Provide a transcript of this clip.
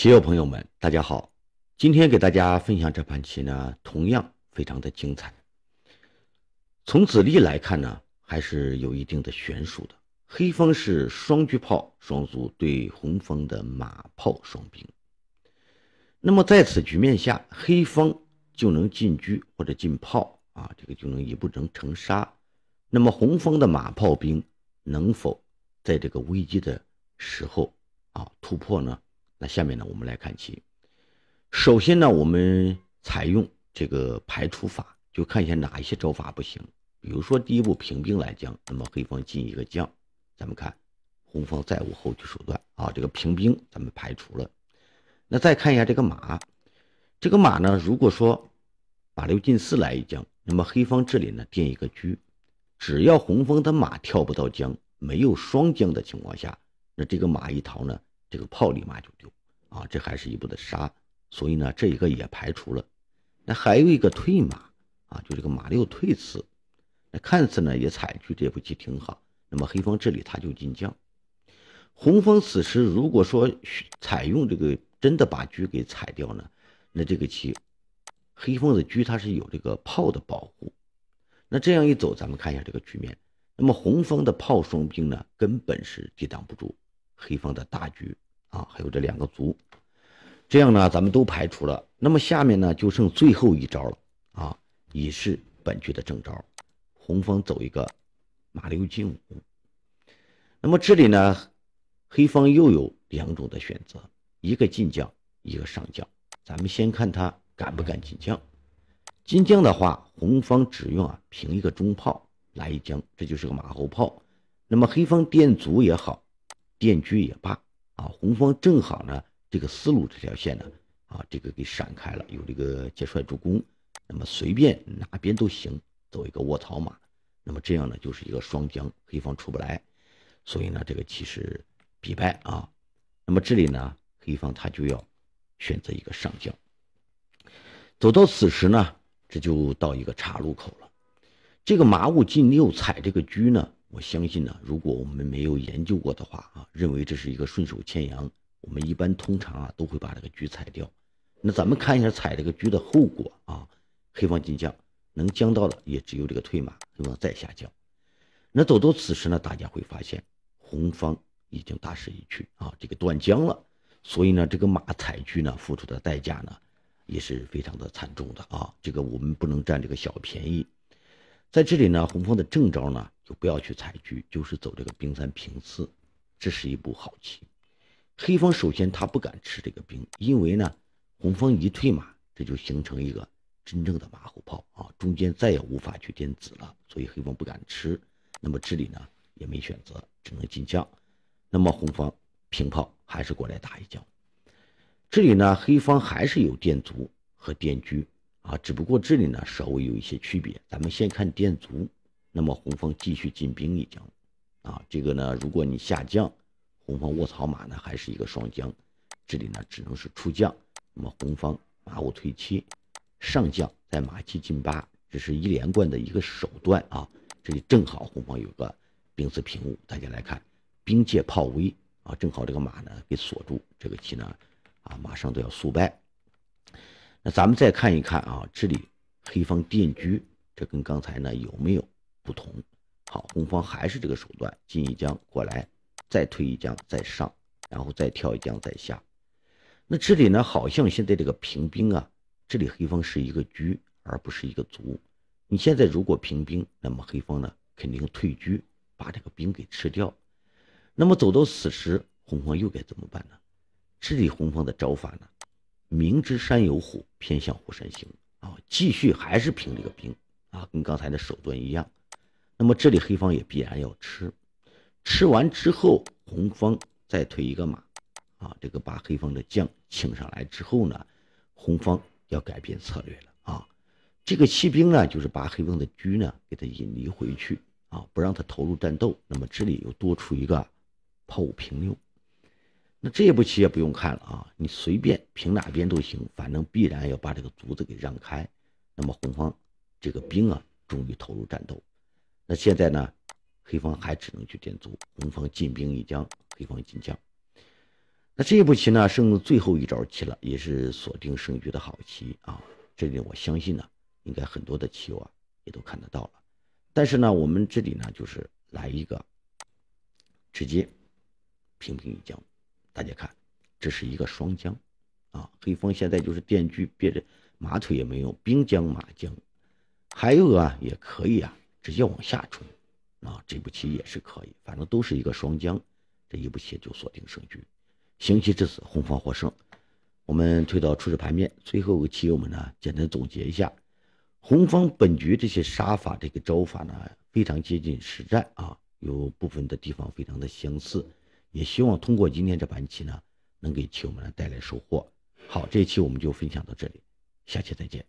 棋友朋友们，大家好！今天给大家分享这盘棋呢，同样非常的精彩。从子力来看呢，还是有一定的悬殊的。黑方是双车炮双卒对红方的马炮双兵。那么在此局面下，黑方就能进车或者进炮啊，这个就能一步能成杀。那么红方的马炮兵能否在这个危机的时候啊突破呢？那下面呢，我们来看棋。首先呢，我们采用这个排除法，就看一下哪一些招法不行。比如说第一步平兵来将，那么黑方进一个将，咱们看红方再无后续手段啊。这个平兵咱们排除了。那再看一下这个马，这个马呢，如果说马六进四来一将，那么黑方这里呢垫一个车，只要红方的马跳不到将，没有双将的情况下，那这个马一逃呢？这个炮立马就丢啊！这还是一步的杀，所以呢，这一个也排除了。那还有一个退马啊，就这个马六退四，那看似呢也踩取这步棋挺好。那么黑方这里他就进将，红方此时如果说采用这个真的把车给踩掉呢，那这个棋黑方的车它是有这个炮的保护。那这样一走，咱们看一下这个局面。那么红方的炮双兵呢，根本是抵挡不住。黑方的大局啊，还有这两个卒，这样呢，咱们都排除了。那么下面呢，就剩最后一招了啊，也是本局的正招。红方走一个马六进五。那么这里呢，黑方又有两种的选择：一个进将，一个上将。咱们先看他敢不敢进将。进将的话，红方只用啊平一个中炮来一将，这就是个马后炮。那么黑方垫卒也好。电车也罢，啊，红方正好呢，这个思路这条线呢，啊，这个给闪开了，有这个接帅助攻，那么随便哪边都行，走一个卧槽马，那么这样呢就是一个双将，黑方出不来，所以呢这个其实必败啊，那么这里呢黑方他就要选择一个上将，走到此时呢这就到一个岔路口了，这个马五进六踩这个车呢。我相信呢，如果我们没有研究过的话啊，认为这是一个顺手牵羊，我们一般通常啊都会把这个车踩掉。那咱们看一下踩这个车的后果啊，黑方进将，能将到的也只有这个退马，黑方再下将。那走到此时呢，大家会发现红方已经大势已去啊，这个断将了，所以呢，这个马踩车呢付出的代价呢，也是非常的惨重的啊。这个我们不能占这个小便宜。在这里呢，红方的正招呢。就不要去踩车，就是走这个兵三平四，这是一步好棋。黑方首先他不敢吃这个兵，因为呢，红方一退马，这就形成一个真正的马后炮啊，中间再也无法去垫子了，所以黑方不敢吃。那么这里呢也没选择，只能进将。那么红方平炮还是过来打一将。这里呢黑方还是有垫卒和垫车啊，只不过这里呢稍微有一些区别。咱们先看垫卒。那么红方继续进兵一将，啊，这个呢，如果你下降，红方卧草马呢还是一个双将，这里呢只能是出将。那么红方马五退七，上将在马七进八，这是一连贯的一个手段啊。这里正好红方有个兵四平五，大家来看，兵借炮威啊，正好这个马呢给锁住，这个棋呢啊马上都要速败。那咱们再看一看啊，这里黑方电车，这跟刚才呢有没有？不同，好，红方还是这个手段，进一将过来，再退一将再上，然后再跳一将再下。那这里呢，好像现在这个平兵啊，这里黑方是一个车而不是一个卒。你现在如果平兵，那么黑方呢肯定退车把这个兵给吃掉。那么走到此时，红方又该怎么办呢？这里红方的招法呢，明知山有虎，偏向虎山行啊，继续还是平这个兵啊，跟刚才的手段一样。那么这里黑方也必然要吃，吃完之后红方再推一个马，啊，这个把黑方的将请上来之后呢，红方要改变策略了啊，这个骑兵呢就是把黑方的车呢给他引离回去啊，不让他投入战斗。那么这里又多出一个炮五平六，那这一步棋也不用看了啊，你随便平哪边都行，反正必然要把这个卒子给让开。那么红方这个兵啊，终于投入战斗。那现在呢，黑方还只能去点卒，红方进兵一将，黑方进将。那这一步棋呢，剩最后一招棋了，也是锁定胜局的好棋啊。这里我相信呢，应该很多的棋友啊也都看得到了。但是呢，我们这里呢，就是来一个直接平平一将，大家看，这是一个双将啊。黑方现在就是电锯别着马腿也没用，兵将马将，还有啊也可以啊。直接往下冲，啊，这步棋也是可以，反正都是一个双将，这一步棋就锁定胜局，行棋至此，红方获胜。我们推到初始盘面，最后给棋友们呢简单总结一下，红方本局这些杀法这个招法呢非常接近实战啊，有部分的地方非常的相似，也希望通过今天这盘棋呢能给棋友们带来收获。好，这一期我们就分享到这里，下期再见。